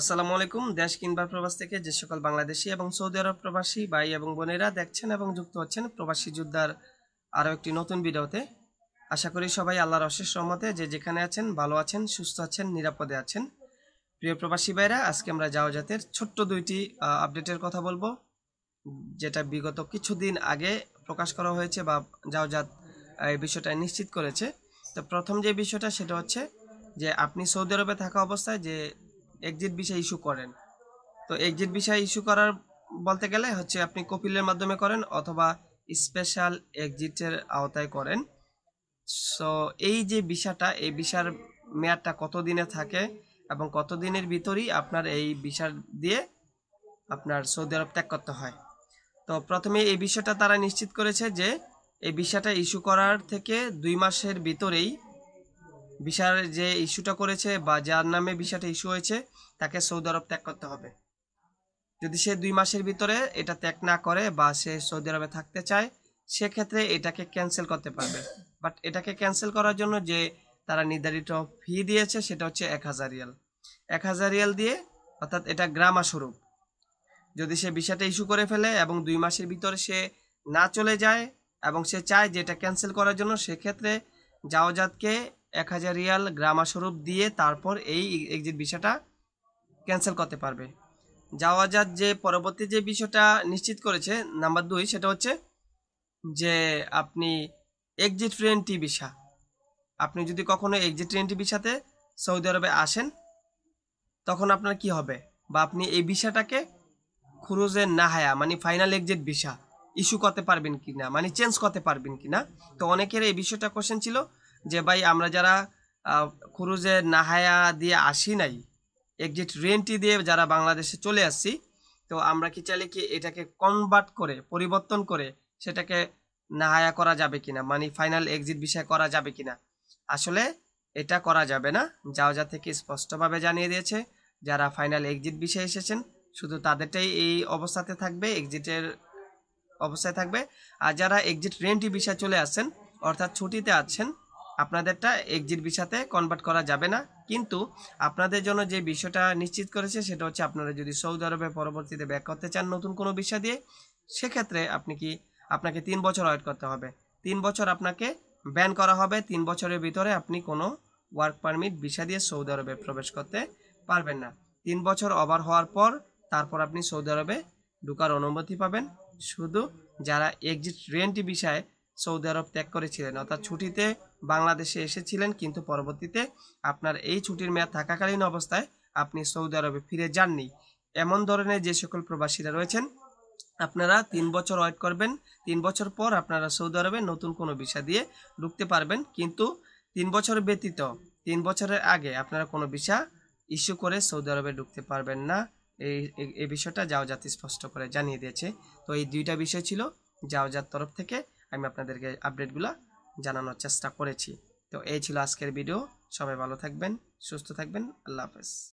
আসসালামু আলাইকুম দেশ কিংবা প্রবাস থেকে যে সকল বাংলাদেশি এবং সৌদি আরব প্রবাসী ভাই এবং বোনেরা দেখছেন এবং যুক্ত হচ্ছেন প্রবাসী যোদ্ধার আরও একটি নতুন ভিডিওতে আশা করি সবাই আল্লাহর অশেষ রহমতে যে যেখানে আছেন ভালো আছেন সুস্থ আছেন নিরাপদে আছেন প্রিয় প্রবাসী ভাইরা আজকে আমরা যাওয়া জাতের ছোট্ট দুইটি আপডেটের কথা বলবো যেটা বিগত কিছুদিন আগে প্রকাশ করা হয়েছে বা যাও এই বিষয়টা নিশ্চিত করেছে তো প্রথম যে বিষয়টা সেটা হচ্ছে যে আপনি সৌদি আরবে থাকা অবস্থায় যে এক্সিট ভিসা ইস্যু করেন তো এক্সিট ভিসা ইস্যু করার বলতে গেলে হচ্ছে আপনি কপিলের মাধ্যমে করেন অথবা স্পেশাল এক্সিটের আওতায় করেন সো এই যে ভিসাটা এই ভিসার মেয়াদটা কতদিনে থাকে এবং কতদিনের ভিতরই আপনার এই ভিসা দিয়ে আপনার সৌদি আরব ত্যাগ করতে হয় তো প্রথমে এই বিষয়টা তারা নিশ্চিত করেছে যে এই ভিসাটা ইস্যু করার থেকে দুই মাসের ভিতরেই ভিসার যে ইস্যুটা করেছে বা যার নামে ভিসাটা ইস্যু হয়েছে তাকে সৌদি আরব ত্যাগ করতে হবে যদি সে দুই মাসের ভিতরে এটা ত্যাগ না করে বা সে সৌদি আরবে থাকতে চায় সেক্ষেত্রে এটাকে ক্যান্সেল করতে পারবে বাট এটাকে ক্যান্সেল করার জন্য যে তারা নির্ধারিত ফি দিয়েছে সেটা হচ্ছে এক হাজার রিয়াল এক হাজার রিয়াল দিয়ে অর্থাৎ এটা গ্রামাস্বরূপ স্বরূপ যদি সে ভিসাটা ইস্যু করে ফেলে এবং দুই মাসের ভিতরে সে না চলে যায় এবং সে চায় যে এটা ক্যান্সেল করার জন্য সেক্ষেত্রে যাওয়াজাতকে এক হাজার রিয়াল গ্রামাস্বরূপ দিয়ে তারপর এই এক্সিট ভিসাটা ক্যান্সেল করতে পারবে যাওয়া যাওয়াজাত যে পরবর্তী যে বিষয়টা নিশ্চিত করেছে নাম্বার দুই সেটা হচ্ছে যে আপনি এক্সিট টোয়েন্টি ভিসা আপনি যদি কখনো এক্সিট টোয়েন্টি ভিসাতে সৌদি আরবে আসেন তখন আপনার কি হবে বা আপনি এই ভিসাটাকে খুরুজে না হায়া মানে ফাইনাল এক্সিট ভিসা ইস্যু করতে পারবেন কি না মানে চেঞ্জ করতে পারবেন কি না তো অনেকের এই বিষয়টা কোশ্চেন ছিল যে ভাই আমরা যারা খুরুজে নাহায়া দিয়ে আসি নাই এক্সিট রেন্টি দিয়ে যারা বাংলাদেশে চলে আসছি তো আমরা কি চাইলে কি এটাকে কনভার্ট করে পরিবর্তন করে সেটাকে নাহায়া করা যাবে কিনা মানে ফাইনাল এক্সিট বিষয় করা যাবে কিনা আসলে এটা করা যাবে না যা থেকে স্পষ্টভাবে জানিয়ে দিয়েছে যারা ফাইনাল এক্সিট বিষয়ে এসেছেন শুধু তাদেরটাই এই অবস্থাতে থাকবে এক্সিটের অবস্থায় থাকবে আর যারা এক্সিট রেন্টি বিষয়ে চলে আসেন অর্থাৎ ছুটিতে আছেন আপনাদেরটা এক্সিট ভিসাতে কনভার্ট করা যাবে না কিন্তু আপনাদের জন্য যে বিষয়টা নিশ্চিত করেছে সেটা হচ্ছে আপনারা যদি সৌদি আরবে পরবর্তীতে ব্যাক করতে চান নতুন কোনো বিষয় দিয়ে সেক্ষেত্রে আপনি কি আপনাকে তিন বছর ওয়েট করতে হবে তিন বছর আপনাকে ব্যান করা হবে তিন বছরের ভিতরে আপনি কোনো ওয়ার্ক পারমিট ভিসা দিয়ে সৌদি আরবে প্রবেশ করতে পারবেন না তিন বছর ওভার হওয়ার পর তারপর আপনি সৌদি আরবে ঢুকার অনুমতি পাবেন শুধু যারা এক্সিট রেন্ট বিষয়ে সৌদি আরব ত্যাগ করেছিলেন অর্থাৎ ছুটিতে বাংলাদেশে এসেছিলেন কিন্তু পরবর্তীতে আপনার এই ছুটির মেয়াদ থাকাকালীন অবস্থায় আপনি সৌদি আরবে ফিরে যাননি এমন ধরনের যে সকল প্রবাসীরা রয়েছেন আপনারা তিন বছর ওয়েট করবেন তিন বছর পর আপনারা সৌদি আরবে নতুন কোনো ভিসা দিয়ে ঢুকতে পারবেন কিন্তু তিন বছর ব্যতীত তিন বছরের আগে আপনারা কোনো ভিসা ইস্যু করে সৌদি আরবে ঢুকতে পারবেন না এই এই বিষয়টা যাওয়াজাত স্পষ্ট করে জানিয়ে দিয়েছে তো এই দুইটা বিষয় ছিল যাওয়াজাত তরফ থেকে আমি আপনাদেরকে আপডেটগুলো জানানোর চেষ্টা করেছি তো এই ছিল আজকের ভিডিও সবাই ভালো থাকবেন সুস্থ থাকবেন আল্লাহ হাফেজ